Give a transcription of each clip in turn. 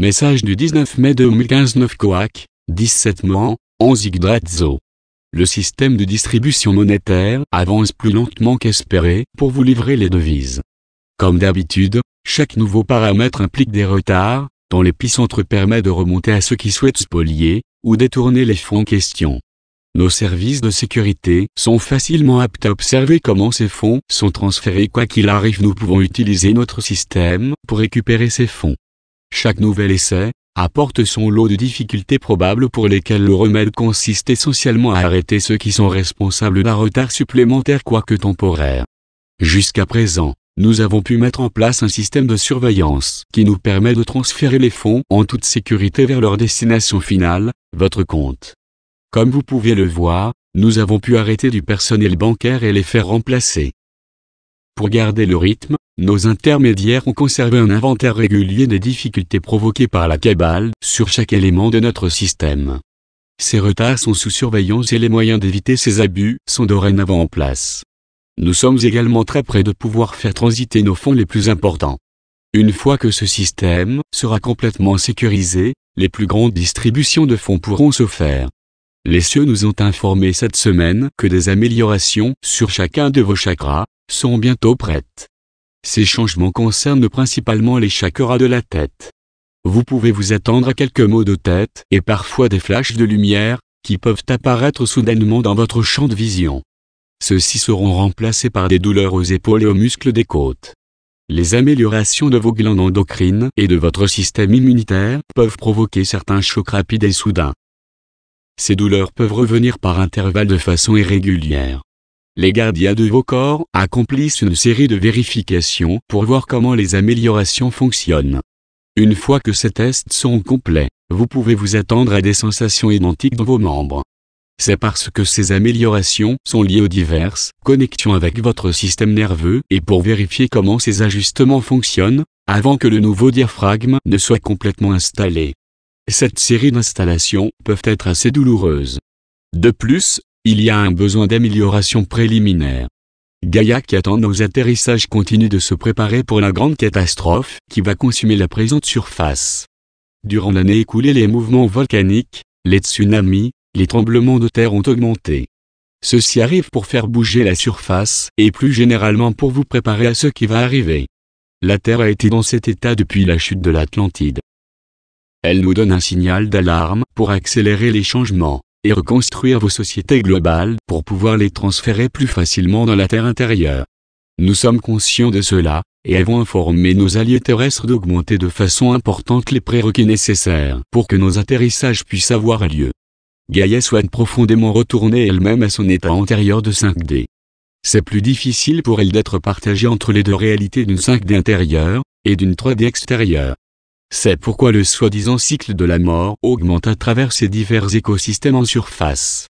Message du 19 mai 2015 9 Coac, 17 mois 11 Yggdrasil. Le système de distribution monétaire avance plus lentement qu'espéré pour vous livrer les devises. Comme d'habitude, chaque nouveau paramètre implique des retards, dont l'épicentre permet de remonter à ceux qui souhaitent spolier ou détourner les fonds en question. Nos services de sécurité sont facilement aptes à observer comment ces fonds sont transférés. Quoi qu'il arrive, nous pouvons utiliser notre système pour récupérer ces fonds. Chaque nouvel essai apporte son lot de difficultés probables pour lesquelles le remède consiste essentiellement à arrêter ceux qui sont responsables d'un retard supplémentaire quoique temporaire. Jusqu'à présent, nous avons pu mettre en place un système de surveillance qui nous permet de transférer les fonds en toute sécurité vers leur destination finale, votre compte. Comme vous pouvez le voir, nous avons pu arrêter du personnel bancaire et les faire remplacer. Pour garder le rythme, nos intermédiaires ont conservé un inventaire régulier des difficultés provoquées par la cabale sur chaque élément de notre système. Ces retards sont sous surveillance et les moyens d'éviter ces abus sont dorénavant en place. Nous sommes également très près de pouvoir faire transiter nos fonds les plus importants. Une fois que ce système sera complètement sécurisé, les plus grandes distributions de fonds pourront se faire. Les cieux nous ont informé cette semaine que des améliorations sur chacun de vos chakras sont bientôt prêtes. Ces changements concernent principalement les chakras de la tête. Vous pouvez vous attendre à quelques maux de tête et parfois des flashs de lumière, qui peuvent apparaître soudainement dans votre champ de vision. Ceux-ci seront remplacés par des douleurs aux épaules et aux muscles des côtes. Les améliorations de vos glandes endocrines et de votre système immunitaire peuvent provoquer certains chocs rapides et soudains. Ces douleurs peuvent revenir par intervalles de façon irrégulière les gardiens de vos corps accomplissent une série de vérifications pour voir comment les améliorations fonctionnent. Une fois que ces tests sont complets, vous pouvez vous attendre à des sensations identiques dans vos membres. C'est parce que ces améliorations sont liées aux diverses connexions avec votre système nerveux et pour vérifier comment ces ajustements fonctionnent, avant que le nouveau diaphragme ne soit complètement installé. Cette série d'installations peuvent être assez douloureuses. De plus, il y a un besoin d'amélioration préliminaire. Gaïa qui attend nos atterrissages continue de se préparer pour la grande catastrophe qui va consumer la présente surface. Durant l'année écoulée les mouvements volcaniques, les tsunamis, les tremblements de terre ont augmenté. Ceci arrive pour faire bouger la surface et plus généralement pour vous préparer à ce qui va arriver. La Terre a été dans cet état depuis la chute de l'Atlantide. Elle nous donne un signal d'alarme pour accélérer les changements reconstruire vos sociétés globales pour pouvoir les transférer plus facilement dans la Terre intérieure. Nous sommes conscients de cela, et avons informé nos alliés terrestres d'augmenter de façon importante les prérequis nécessaires pour que nos atterrissages puissent avoir lieu. Gaïa souhaite profondément retourner elle-même à son état antérieur de 5D. C'est plus difficile pour elle d'être partagée entre les deux réalités d'une 5D intérieure, et d'une 3D extérieure. C'est pourquoi le soi-disant cycle de la mort augmente à travers ces divers écosystèmes en surface.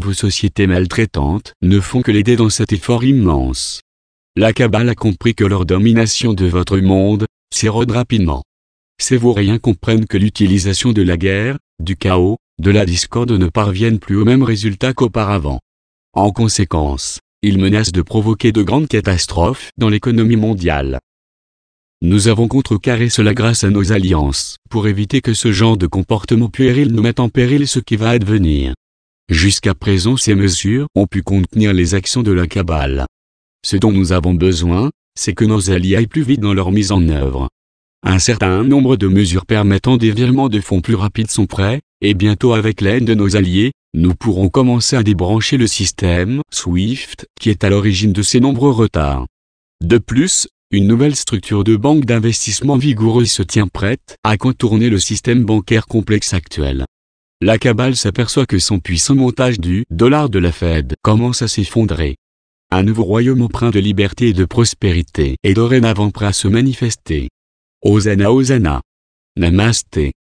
Vos sociétés maltraitantes ne font que l'aider dans cet effort immense. La cabale a compris que leur domination de votre monde s'érode rapidement. Ces vauriens comprennent que l'utilisation de la guerre, du chaos, de la discorde ne parviennent plus au même résultat qu'auparavant. En conséquence, ils menacent de provoquer de grandes catastrophes dans l'économie mondiale. Nous avons contrecarré cela grâce à nos alliances, pour éviter que ce genre de comportement puéril nous mette en péril ce qui va advenir. Jusqu'à présent ces mesures ont pu contenir les actions de la cabale. Ce dont nous avons besoin, c'est que nos alliés aillent plus vite dans leur mise en œuvre. Un certain nombre de mesures permettant des virements de fonds plus rapides sont prêts, et bientôt avec l'aide de nos alliés, nous pourrons commencer à débrancher le système SWIFT qui est à l'origine de ces nombreux retards. De plus, une nouvelle structure de banque d'investissement vigoureuse se tient prête à contourner le système bancaire complexe actuel. La cabale s'aperçoit que son puissant montage du dollar de la Fed commence à s'effondrer. Un nouveau royaume empreint de liberté et de prospérité est dorénavant prêt à se manifester. Hosanna Hosanna. Namasté.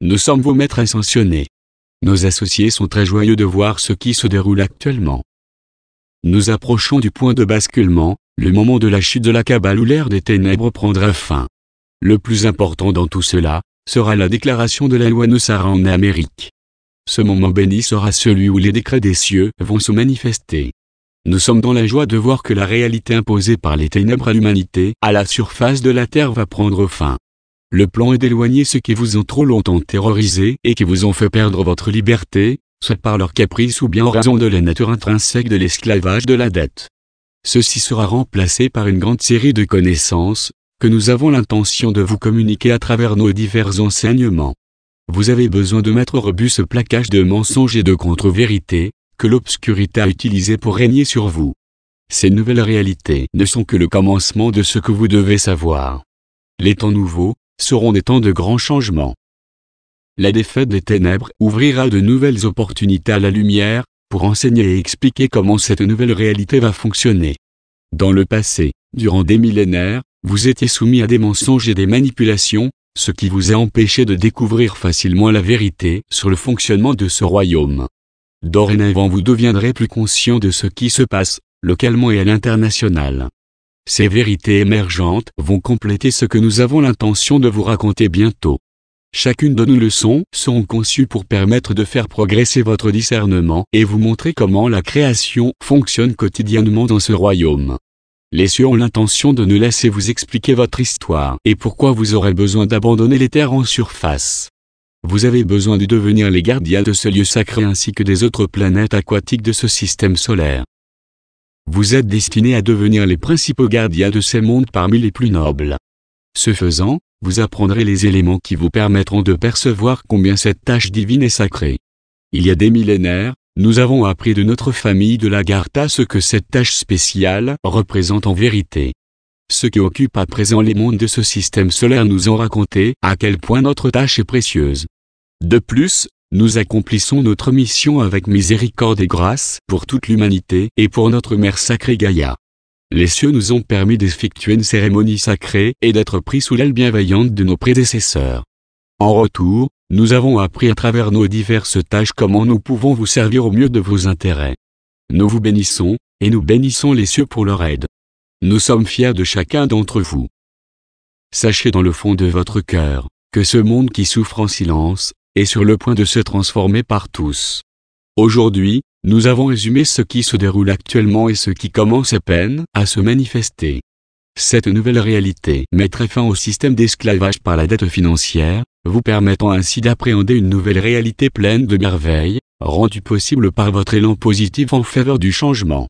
Nous sommes vos maîtres ascensionnés. Nos associés sont très joyeux de voir ce qui se déroule actuellement. Nous approchons du point de basculement, le moment de la chute de la cabale où l'ère des ténèbres prendra fin. Le plus important dans tout cela, sera la déclaration de la loi Nosara en Amérique. Ce moment béni sera celui où les décrets des cieux vont se manifester. Nous sommes dans la joie de voir que la réalité imposée par les ténèbres à l'humanité à la surface de la Terre va prendre fin. Le plan est d'éloigner ceux qui vous ont trop longtemps terrorisés et qui vous ont fait perdre votre liberté, soit par leur caprice ou bien en raison de la nature intrinsèque de l'esclavage de la dette. Ceci sera remplacé par une grande série de connaissances, que nous avons l'intention de vous communiquer à travers nos divers enseignements. Vous avez besoin de mettre au rebut ce plaquage de mensonges et de contre-vérités, que l'obscurité a utilisé pour régner sur vous. Ces nouvelles réalités ne sont que le commencement de ce que vous devez savoir. Les temps nouveaux seront des temps de grands changements. La défaite des ténèbres ouvrira de nouvelles opportunités à la lumière, pour enseigner et expliquer comment cette nouvelle réalité va fonctionner. Dans le passé, durant des millénaires, vous étiez soumis à des mensonges et des manipulations, ce qui vous a empêché de découvrir facilement la vérité sur le fonctionnement de ce royaume. Dorénavant vous deviendrez plus conscient de ce qui se passe, localement et à l'international. Ces vérités émergentes vont compléter ce que nous avons l'intention de vous raconter bientôt. Chacune de nos leçons sont conçues pour permettre de faire progresser votre discernement et vous montrer comment la création fonctionne quotidiennement dans ce royaume. Les cieux ont l'intention de nous laisser vous expliquer votre histoire et pourquoi vous aurez besoin d'abandonner les terres en surface. Vous avez besoin de devenir les gardiens de ce lieu sacré ainsi que des autres planètes aquatiques de ce système solaire. Vous êtes destinés à devenir les principaux gardiens de ces mondes parmi les plus nobles. Ce faisant, vous apprendrez les éléments qui vous permettront de percevoir combien cette tâche divine est sacrée. Il y a des millénaires, nous avons appris de notre famille de la Gartha ce que cette tâche spéciale représente en vérité. Ceux qui occupent à présent les mondes de ce système solaire nous ont raconté à quel point notre tâche est précieuse. De plus, nous accomplissons notre mission avec miséricorde et grâce pour toute l'humanité et pour notre mère sacrée Gaïa les cieux nous ont permis d'effectuer une cérémonie sacrée et d'être pris sous l'aile bienveillante de nos prédécesseurs. En retour, nous avons appris à travers nos diverses tâches comment nous pouvons vous servir au mieux de vos intérêts. Nous vous bénissons, et nous bénissons les cieux pour leur aide. Nous sommes fiers de chacun d'entre vous. Sachez dans le fond de votre cœur, que ce monde qui souffre en silence, est sur le point de se transformer par tous. Aujourd'hui, nous avons résumé ce qui se déroule actuellement et ce qui commence à peine à se manifester. Cette nouvelle réalité mettrait fin au système d'esclavage par la dette financière, vous permettant ainsi d'appréhender une nouvelle réalité pleine de merveilles, rendue possible par votre élan positif en faveur du changement.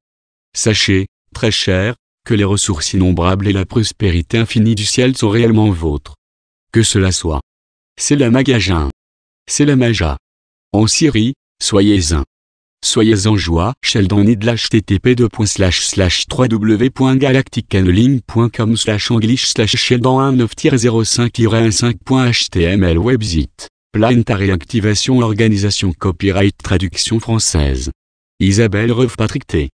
Sachez, très cher, que les ressources innombrables et la prospérité infinie du ciel sont réellement vôtres. Que cela soit. C'est la magasin, C'est la Maja. En Syrie, Soyez un. Soyez en joie, Sheldon Need http 2 wgalacticanlingcom slash english slash sheldon 19-05-15.html website. Planetary réactivation Organisation Copyright Traduction Française. Isabelle Reuve Patrick T.